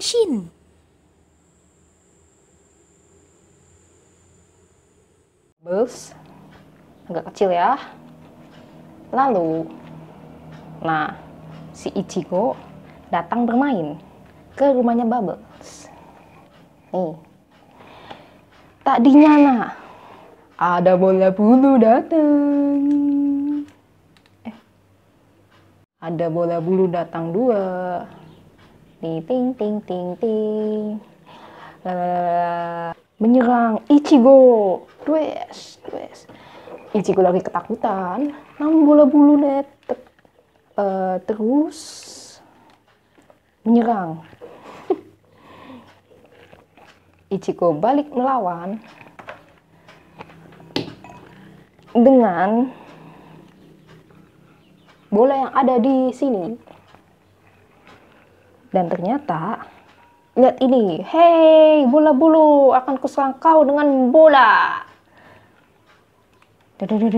Shin. Bus agak kecil ya. Lalu, nah si Ichigo datang bermain ke rumahnya Bubbles. Nih, tak dinyana. Ada bola bulu datang. Eh, ada bola bulu datang dua di ting ting ting ting menyerang Ichigo dues dues Ichigo lagi ketakutan namun bola bulu net uh, terus menyerang Ichigo balik melawan dengan bola yang ada di sini dan ternyata, lihat ini, hei bola bulu akan kuserang kau dengan bola. Ula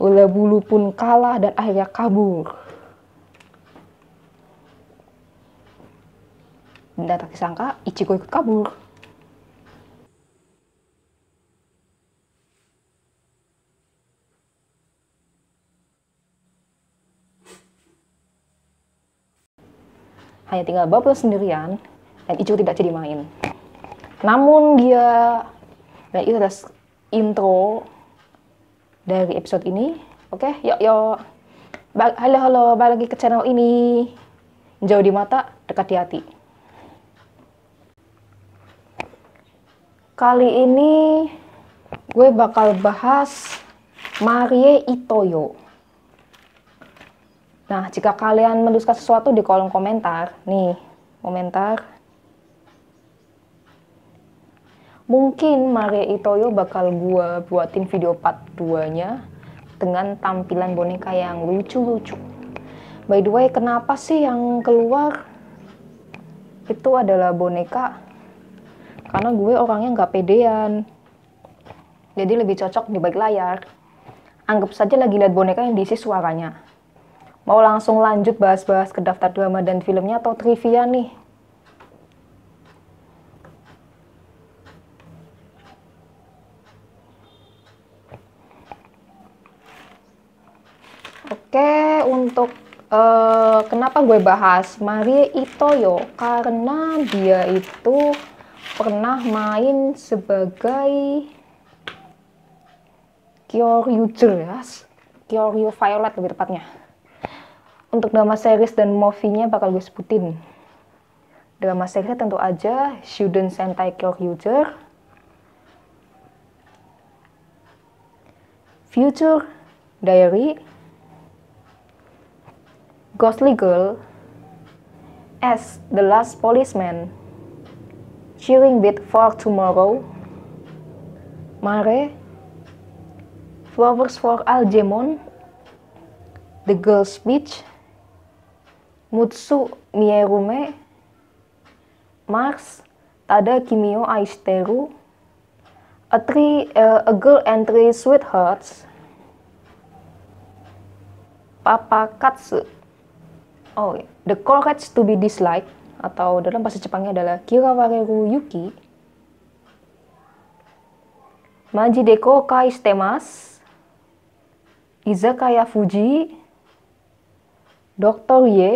Bola bulu pun kalah dan akhirnya kabur. Dan tak disangka, Ichigo ikut kabur. hanya tinggal Bubble sendirian dan Ichigo tidak jadi main. Namun dia dan itu adalah intro dari episode ini. Oke, okay, yuk yuk. Ba halo halo, balik lagi ke channel ini. Jauh di mata, dekat di hati. Kali ini gue bakal bahas Marie Itoyo. Nah, jika kalian menuliskan sesuatu di kolom komentar, nih, komentar. Mungkin Maria Itoyo bakal gua buatin video part 2-nya dengan tampilan boneka yang lucu-lucu. By the way, kenapa sih yang keluar itu adalah boneka? Karena gue orangnya nggak pedean. Jadi lebih cocok di balik layar. Anggap saja lagi lihat boneka yang diisi suaranya. Mau langsung lanjut bahas-bahas ke daftar drama dan filmnya atau trivia nih? Oke, untuk uh, kenapa gue bahas Marie Itoyo? Karena dia itu pernah main sebagai Kyoryu Jelas, Kyoryu Violet lebih tepatnya. Untuk drama series dan movie-nya bakal gue sebutin. Drama series tentu aja Shuden Sentai Kill User, Future Diary, Ghostly Girl, S. The Last Policeman, Cheering Beat for Tomorrow, Mare, Flowers for Algemon, The Girl's Beach, Mutsu Mierume Mars Tada Kimio Aishiteru A, three, uh, a Girl and Three Sweethearts Katsu, Oh, iya. The Courage to be Disliked atau dalam bahasa Jepangnya adalah Kirawareru Yuki Majideko Kai Stemas Izakaya Fuji Dr. Ye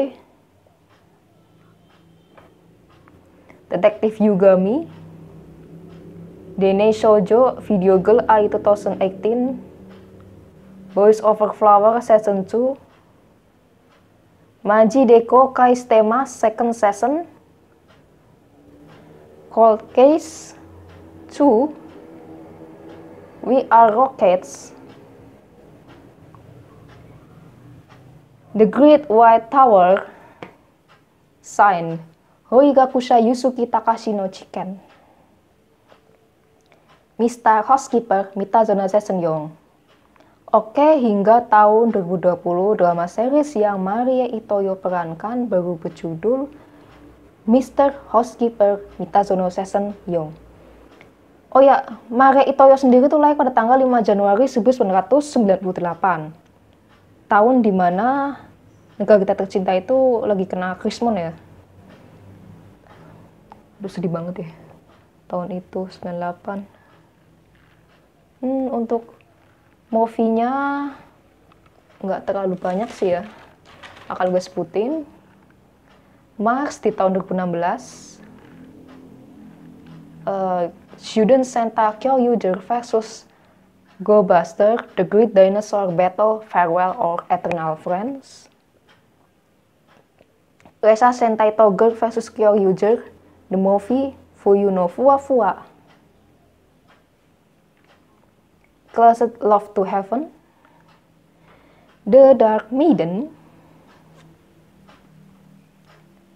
Detektif Yugami, Dene Shoujo Video Girl AI 2018, Boys Over Flower Season 2, Maji Deko Kais Tema Second Season, Cold Case 2, We Are Rockets, The Great White Tower, Sign. Hoigakusha Yusuki Takashi no Chicken. Mr. Housekeeper Mitazona Yong. Oke, hingga tahun 2020, drama series yang Maria Itoyo perankan baru berjudul Mr. Housekeeper Mitazono Season Yong. Oh ya, Maria Itoyo sendiri tuh lahir pada tanggal 5 Januari 1998. Tahun dimana negara kita tercinta itu lagi kena krismon ya, Aduh sedih banget ya. Tahun itu 98. Hmm, untuk movie-nya nggak terlalu banyak sih ya. Akan gue sebutin. Mars di tahun 2016. Uh, eh, student Senta Kyoryuger versus Go Buster, The Great Dinosaur Battle, Farewell or Eternal Friends. Resa Sentai vs. versus Yujer, The movie Fuyu no Fua Fua. Closet Love to Heaven, The Dark Maiden,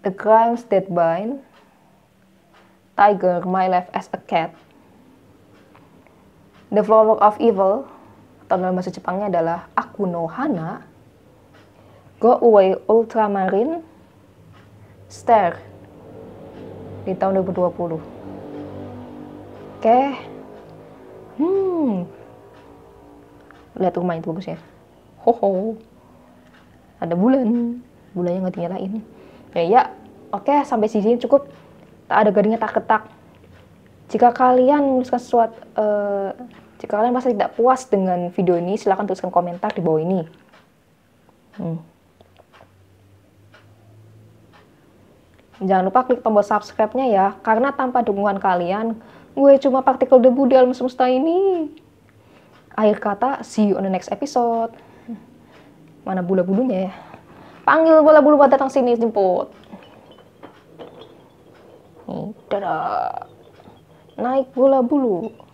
The Crimes That Bind, Tiger, My Life as a Cat, The Flower of Evil, atau dalam bahasa Jepangnya adalah Aku no Hana, Go Away Ultramarine, Stare, di tahun 2020. Oke. Hmm. Lihat rumah itu bagus ya. Ho ho. Ada bulan. Bulannya nggak dinyalain. Ya ya. Oke, sampai sini cukup. Tak ada garingnya tak ketak. Jika kalian menuliskan sesuatu uh, eh, jika kalian masih tidak puas dengan video ini, silahkan tuliskan komentar di bawah ini. Hmm. Jangan lupa klik tombol subscribe-nya ya, karena tanpa dukungan kalian, gue cuma partikel debu di alam semesta ini. Akhir kata, see you on the next episode. Mana bula-bulunya ya? Panggil bola bulu buat datang sini jemput. Nih, dadah. Naik bola bulu.